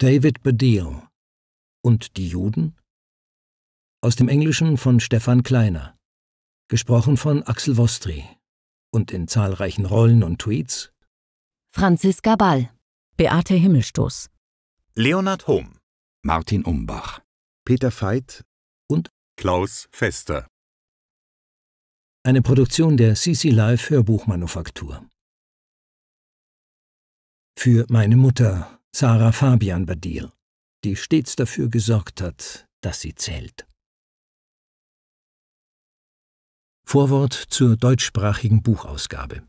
David Bedil und die Juden? Aus dem Englischen von Stefan Kleiner, gesprochen von Axel Vostri und in zahlreichen Rollen und Tweets Franziska Ball, Beate Himmelstoß, Leonard Hohm, Martin Umbach, Peter Veit und Klaus Fester. Eine Produktion der CC Live Hörbuchmanufaktur. Für meine Mutter Sarah Fabian Badir, die stets dafür gesorgt hat, dass sie zählt. Vorwort zur deutschsprachigen Buchausgabe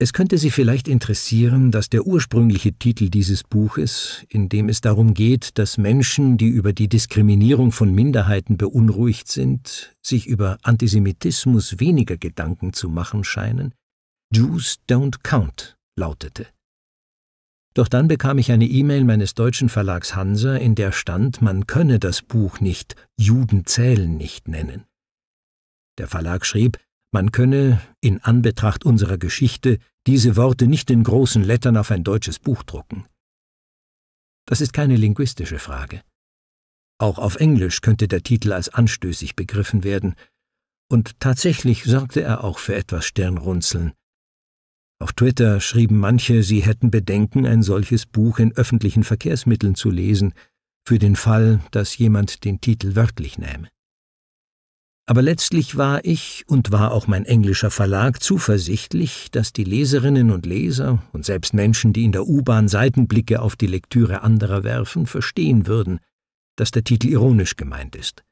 Es könnte Sie vielleicht interessieren, dass der ursprüngliche Titel dieses Buches, in dem es darum geht, dass Menschen, die über die Diskriminierung von Minderheiten beunruhigt sind, sich über Antisemitismus weniger Gedanken zu machen scheinen, Jews Don't Count lautete. Doch dann bekam ich eine E-Mail meines deutschen Verlags Hansa, in der stand, man könne das Buch nicht Juden zählen nicht nennen. Der Verlag schrieb, man könne, in Anbetracht unserer Geschichte, diese Worte nicht in großen Lettern auf ein deutsches Buch drucken. Das ist keine linguistische Frage. Auch auf Englisch könnte der Titel als anstößig begriffen werden, und tatsächlich sorgte er auch für etwas Stirnrunzeln, auf Twitter schrieben manche, sie hätten Bedenken, ein solches Buch in öffentlichen Verkehrsmitteln zu lesen, für den Fall, dass jemand den Titel wörtlich nähme. Aber letztlich war ich und war auch mein englischer Verlag zuversichtlich, dass die Leserinnen und Leser und selbst Menschen, die in der U-Bahn Seitenblicke auf die Lektüre anderer werfen, verstehen würden, dass der Titel ironisch gemeint ist,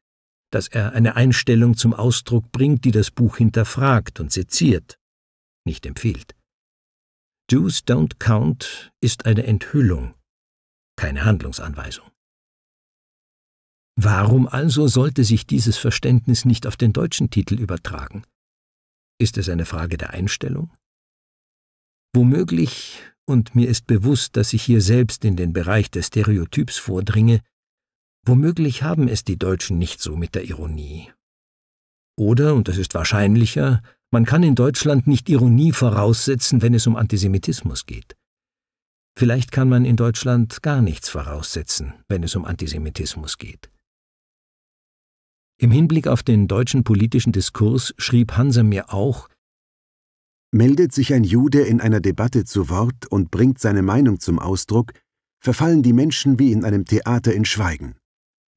dass er eine Einstellung zum Ausdruck bringt, die das Buch hinterfragt und seziert, nicht empfiehlt. Do's Don't Count ist eine Enthüllung, keine Handlungsanweisung. Warum also sollte sich dieses Verständnis nicht auf den deutschen Titel übertragen? Ist es eine Frage der Einstellung? Womöglich, und mir ist bewusst, dass ich hier selbst in den Bereich des Stereotyps vordringe, womöglich haben es die Deutschen nicht so mit der Ironie. Oder, und das ist wahrscheinlicher, man kann in Deutschland nicht Ironie voraussetzen, wenn es um Antisemitismus geht. Vielleicht kann man in Deutschland gar nichts voraussetzen, wenn es um Antisemitismus geht. Im Hinblick auf den deutschen politischen Diskurs schrieb Hanser mir auch Meldet sich ein Jude in einer Debatte zu Wort und bringt seine Meinung zum Ausdruck, verfallen die Menschen wie in einem Theater in Schweigen.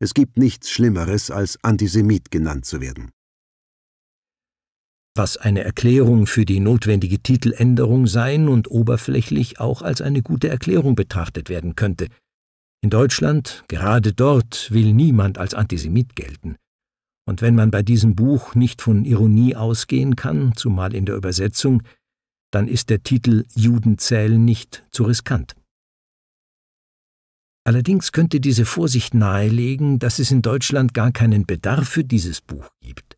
Es gibt nichts Schlimmeres, als Antisemit genannt zu werden was eine Erklärung für die notwendige Titeländerung sein und oberflächlich auch als eine gute Erklärung betrachtet werden könnte. In Deutschland, gerade dort, will niemand als Antisemit gelten. Und wenn man bei diesem Buch nicht von Ironie ausgehen kann, zumal in der Übersetzung, dann ist der Titel Juden zählen nicht zu riskant. Allerdings könnte diese Vorsicht nahelegen, dass es in Deutschland gar keinen Bedarf für dieses Buch gibt.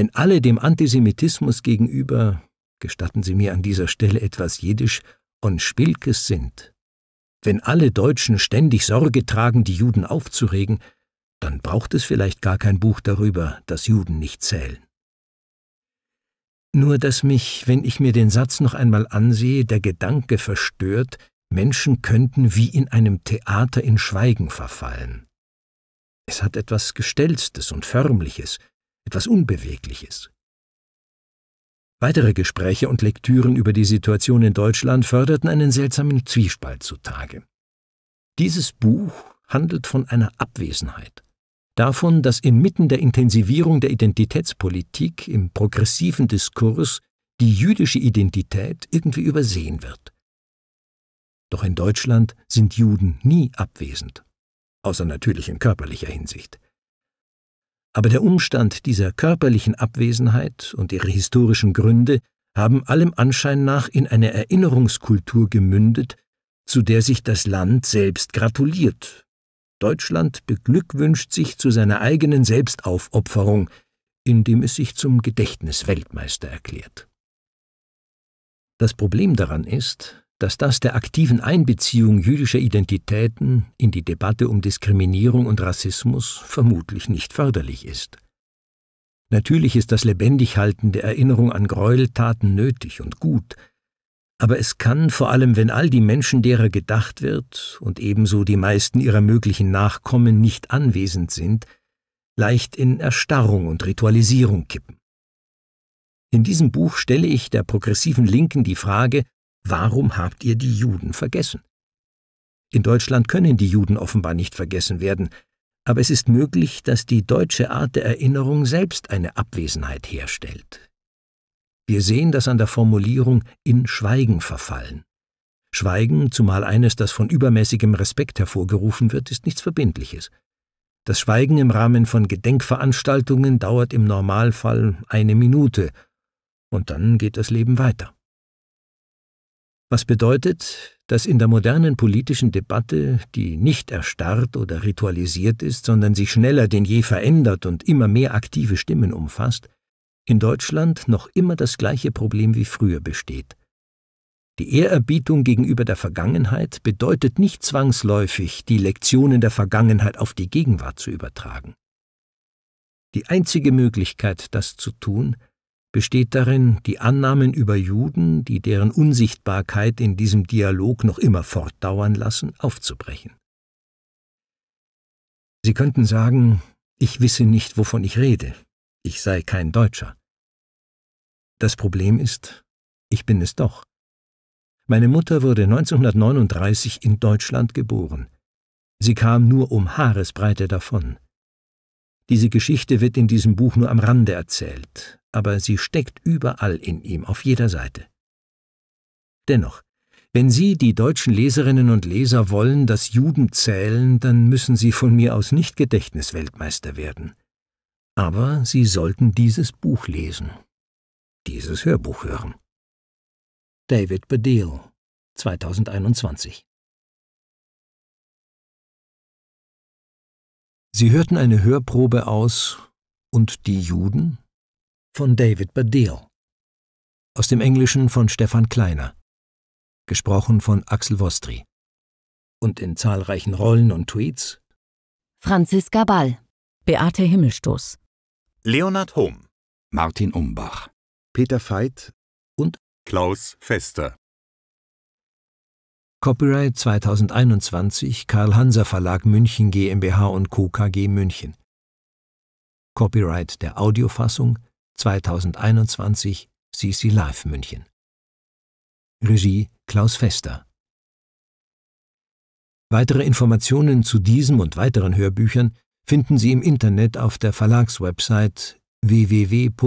Wenn alle dem Antisemitismus gegenüber, gestatten Sie mir an dieser Stelle etwas Jiddisch, on Spilkes sind, wenn alle Deutschen ständig Sorge tragen, die Juden aufzuregen, dann braucht es vielleicht gar kein Buch darüber, dass Juden nicht zählen. Nur dass mich, wenn ich mir den Satz noch einmal ansehe, der Gedanke verstört, Menschen könnten wie in einem Theater in Schweigen verfallen. Es hat etwas Gestelztes und Förmliches, etwas Unbewegliches. Weitere Gespräche und Lektüren über die Situation in Deutschland förderten einen seltsamen Zwiespalt zutage. Dieses Buch handelt von einer Abwesenheit, davon, dass inmitten der Intensivierung der Identitätspolitik im progressiven Diskurs die jüdische Identität irgendwie übersehen wird. Doch in Deutschland sind Juden nie abwesend, außer natürlich in körperlicher Hinsicht aber der Umstand dieser körperlichen Abwesenheit und ihre historischen Gründe haben allem Anschein nach in eine Erinnerungskultur gemündet, zu der sich das Land selbst gratuliert. Deutschland beglückwünscht sich zu seiner eigenen Selbstaufopferung, indem es sich zum Gedächtnisweltmeister erklärt. Das Problem daran ist, dass das der aktiven Einbeziehung jüdischer Identitäten in die Debatte um Diskriminierung und Rassismus vermutlich nicht förderlich ist. Natürlich ist das Lebendighalten der Erinnerung an Gräueltaten nötig und gut, aber es kann, vor allem wenn all die Menschen, derer gedacht wird und ebenso die meisten ihrer möglichen Nachkommen nicht anwesend sind, leicht in Erstarrung und Ritualisierung kippen. In diesem Buch stelle ich der progressiven Linken die Frage, Warum habt ihr die Juden vergessen? In Deutschland können die Juden offenbar nicht vergessen werden, aber es ist möglich, dass die deutsche Art der Erinnerung selbst eine Abwesenheit herstellt. Wir sehen das an der Formulierung in Schweigen verfallen. Schweigen, zumal eines, das von übermäßigem Respekt hervorgerufen wird, ist nichts Verbindliches. Das Schweigen im Rahmen von Gedenkveranstaltungen dauert im Normalfall eine Minute, und dann geht das Leben weiter was bedeutet, dass in der modernen politischen Debatte, die nicht erstarrt oder ritualisiert ist, sondern sich schneller denn je verändert und immer mehr aktive Stimmen umfasst, in Deutschland noch immer das gleiche Problem wie früher besteht. Die Ehrerbietung gegenüber der Vergangenheit bedeutet nicht zwangsläufig, die Lektionen der Vergangenheit auf die Gegenwart zu übertragen. Die einzige Möglichkeit, das zu tun, besteht darin, die Annahmen über Juden, die deren Unsichtbarkeit in diesem Dialog noch immer fortdauern lassen, aufzubrechen. Sie könnten sagen, ich wisse nicht, wovon ich rede, ich sei kein Deutscher. Das Problem ist, ich bin es doch. Meine Mutter wurde 1939 in Deutschland geboren. Sie kam nur um Haaresbreite davon. Diese Geschichte wird in diesem Buch nur am Rande erzählt, aber sie steckt überall in ihm, auf jeder Seite. Dennoch, wenn Sie, die deutschen Leserinnen und Leser, wollen, dass Juden zählen, dann müssen Sie von mir aus nicht Gedächtnisweltmeister werden. Aber Sie sollten dieses Buch lesen, dieses Hörbuch hören. David Bedil, 2021 Sie hörten eine Hörprobe aus Und die Juden von David Baddiel, aus dem Englischen von Stefan Kleiner, gesprochen von Axel Vostri und in zahlreichen Rollen und Tweets Franziska Ball, Beate Himmelstoß, Leonhard Hohm, Martin Umbach, Peter Veit und Klaus Fester. Copyright 2021 Karl Hanser Verlag München GmbH Co. KG München. Copyright der Audiofassung 2021 CC Live München. Regie Klaus Fester. Weitere Informationen zu diesem und weiteren Hörbüchern finden Sie im Internet auf der Verlagswebsite www.cclive.de.